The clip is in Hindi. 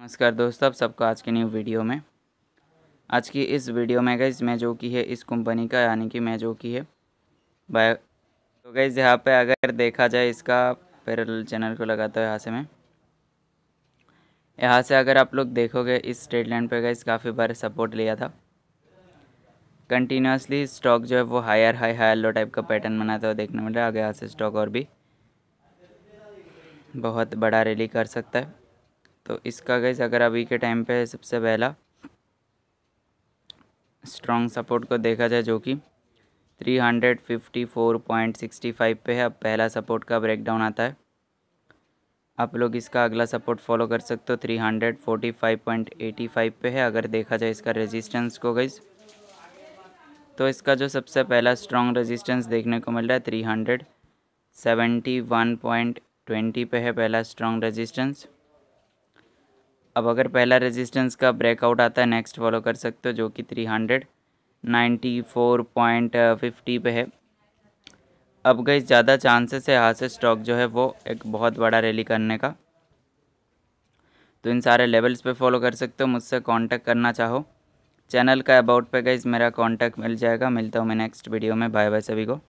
नमस्कार दोस्तों आप सबको आज की न्यू वीडियो में आज की इस वीडियो में गई मैं जो की है इस कंपनी का यानी कि मैं जो की है बाय तो गई यहाँ पे अगर देखा जाए इसका फिर चैनल को लगाता हूँ यहाँ से मैं यहाँ से अगर आप लोग देखोगे इस स्टेट लैंड पे गई काफ़ी बार सपोर्ट लिया था कंटिन्यूसली स्टॉक जो है वो higher high higher low type का पैटर्न बनाता हुआ देखने मिल रहा है आगे यहाँ से स्टॉक और भी बहुत बड़ा रैली कर सकता है तो इसका गैस अगर अभी के टाइम पे सबसे पहला स्ट्रॉन्ग सपोर्ट को देखा जाए जो कि 354.65 पे है अब पहला सपोर्ट का ब्रेकडाउन आता है आप लोग इसका अगला सपोर्ट फॉलो कर सकते हो 345.85 पे है अगर देखा जाए इसका रेजिस्टेंस को गैस तो इसका जो सबसे पहला स्ट्रॉन्ग रेजिस्टेंस देखने को मिल रहा है three hundred seventy one point twenty पे है पहला स्ट्रॉन्ग रेजिस्टेंस अब अगर पहला रेजिस्टेंस का ब्रेकआउट आता है नेक्स्ट फॉलो कर सकते हो जो कि three hundred ninety four point fifty पे है अब गई ज़्यादा चांसेस है यहाँ से स्टॉक जो है वो एक बहुत बड़ा रैली करने का तो इन सारे लेवल्स पे फॉलो कर सकते हो मुझसे कांटेक्ट करना चाहो चैनल का अबाउट पे गई मेरा कांटेक्ट मिल जाएगा मिलता हूँ मैं नेक्स्ट वीडियो में बाय बाय सभी को